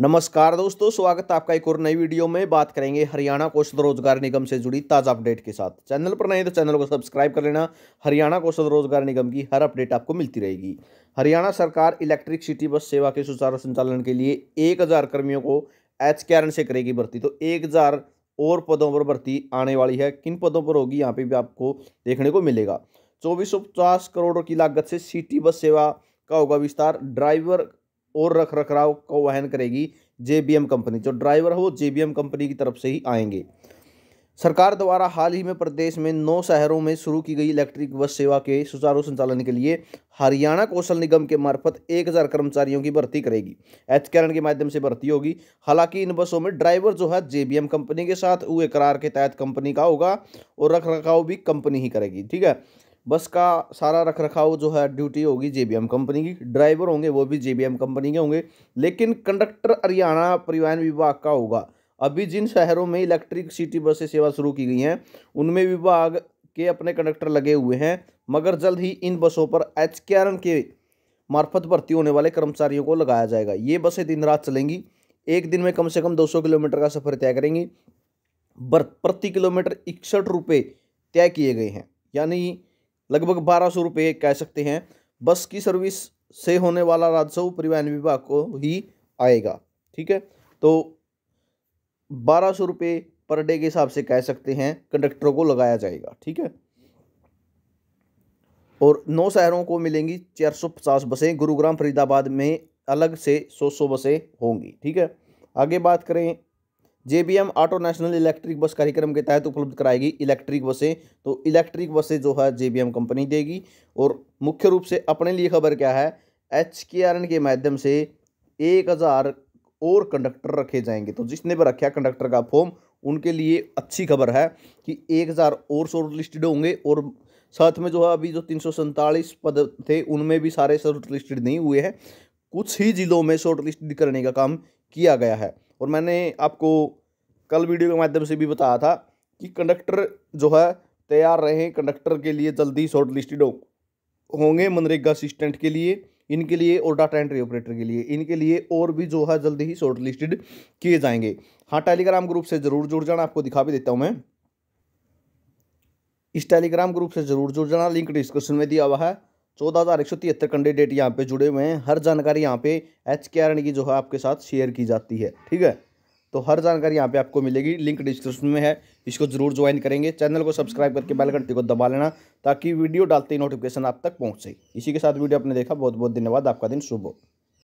नमस्कार दोस्तों स्वागत है आपका एक और नई वीडियो में बात करेंगे हरियाणा कौशल रोजगार निगम से जुड़ी ताज़ा अपडेट के साथ चैनल पर नए तो चैनल को सब्सक्राइब कर लेना हरियाणा कौशल रोजगार निगम की हर अपडेट आपको मिलती रहेगी हरियाणा सरकार इलेक्ट्रिक सिटी बस सेवा के सुचारू संचालन के लिए एक हज़ार कर्मियों को एच से करेगी भर्ती तो एक हज़ार और पदों पर भर्ती आने वाली है किन पदों पर होगी यहाँ पर भी आपको देखने को मिलेगा चौबीस सौ पचास करोड़ की लागत से सिटी बस सेवा का होगा विस्तार ड्राइवर और रख रखाव को वहन करेगी जेबीएम कंपनी जो ड्राइवर है वो जेबीएम कंपनी की तरफ से ही आएंगे सरकार द्वारा हाल ही में प्रदेश में नौ शहरों में शुरू की गई इलेक्ट्रिक बस सेवा के सुचारू संचालन के लिए हरियाणा कौशल निगम के मार्फत एक हज़ार कर्मचारियों की भर्ती करेगी एच के माध्यम से भर्ती होगी हालांकि इन बसों में ड्राइवर जो है जेबीएम कंपनी के साथ हुए करार के तहत कंपनी का होगा और रख रखाव भी कंपनी ही करेगी ठीक है बस का सारा रख रखाव जो है ड्यूटी होगी जेबीएम कंपनी की ड्राइवर होंगे वो भी जेबीएम कंपनी के होंगे लेकिन कंडक्टर हरियाणा परिवहन विभाग का होगा अभी जिन शहरों में इलेक्ट्रिक सिटी बसें सेवा शुरू की गई हैं उनमें विभाग के अपने कंडक्टर लगे हुए हैं मगर जल्द ही इन बसों पर एच के मार्फत भर्ती होने वाले कर्मचारियों को लगाया जाएगा ये बसें दिन रात चलेंगी एक दिन में कम से कम 200 किलोमीटर का सफर तय करेंगी प्रति किलोमीटर इकसठ रुपये तय किए गए हैं यानी लगभग बारह सौ रुपये कह सकते हैं बस की सर्विस से होने वाला राजस्व परिवहन विभाग को ही आएगा ठीक है तो बारह सौ रुपये पर डे के हिसाब से कह सकते हैं कंडक्टरों को लगाया जाएगा ठीक है और नौ शहरों को मिलेंगी चार सौ पचास बसें गुरुग्राम फरीदाबाद में अलग से सौ सौ बसें होंगी ठीक है आगे बात करें JBM auto national electric bus कार्यक्रम के तहत उपलब्ध कराएगी इलेक्ट्रिक बसें तो इलेक्ट्रिक बसें जो है जेबीएम कंपनी देगी और मुख्य रूप से अपने लिए खबर क्या है एच के आर एन के माध्यम से एक हज़ार और कंडक्टर रखे जाएंगे तो जिसने भी रखा कंडक्टर का फॉर्म उनके लिए अच्छी खबर है कि एक हज़ार और शॉर्ट लिस्टेड होंगे और साथ में जो है अभी जो तीन सौ सैंतालीस पद थे उनमें भी सारे शॉर्ट लिस्टेड नहीं हुए हैं कुछ ही ज़िलों में शॉर्ट लिस्ट करने का काम किया गया है और मैंने आपको कल वीडियो के माध्यम से भी बताया था कि कंडक्टर जो है तैयार रहें कंडक्टर के लिए जल्दी शॉर्ट लिस्टेड हो होंगे मनरेगा असिस्टेंट के लिए इनके लिए और डाटा एंट्री ऑपरेटर के लिए इनके लिए और भी जो है जल्दी ही शॉर्ट लिस्टेड किए जाएंगे हाँ टेलीग्राम ग्रुप से ज़रूर जुड़ जाना आपको दिखा भी देता हूँ मैं इस टेलीग्राम ग्रुप से ज़रूर जुड़ जाना लिंक डिस्क्रिप्शन में दिया हुआ है चौदह हज़ार एक सौ तिहत्तर कैंडिडेट यहाँ पे जुड़े हुए हैं हर जानकारी यहाँ पे एच के आर की जो है आपके साथ शेयर की जाती है ठीक है तो हर जानकारी यहाँ पे आपको मिलेगी लिंक डिस्क्रिप्शन में है इसको जरूर ज्वाइन करेंगे चैनल को सब्सक्राइब करके बेल घंटी को दबा लेना ताकि वीडियो डालते ही नोटिफिकेशन आप तक पहुँच सके इसी के साथ वीडियो आपने देखा बहुत बहुत धन्यवाद आपका दिन शुभ हो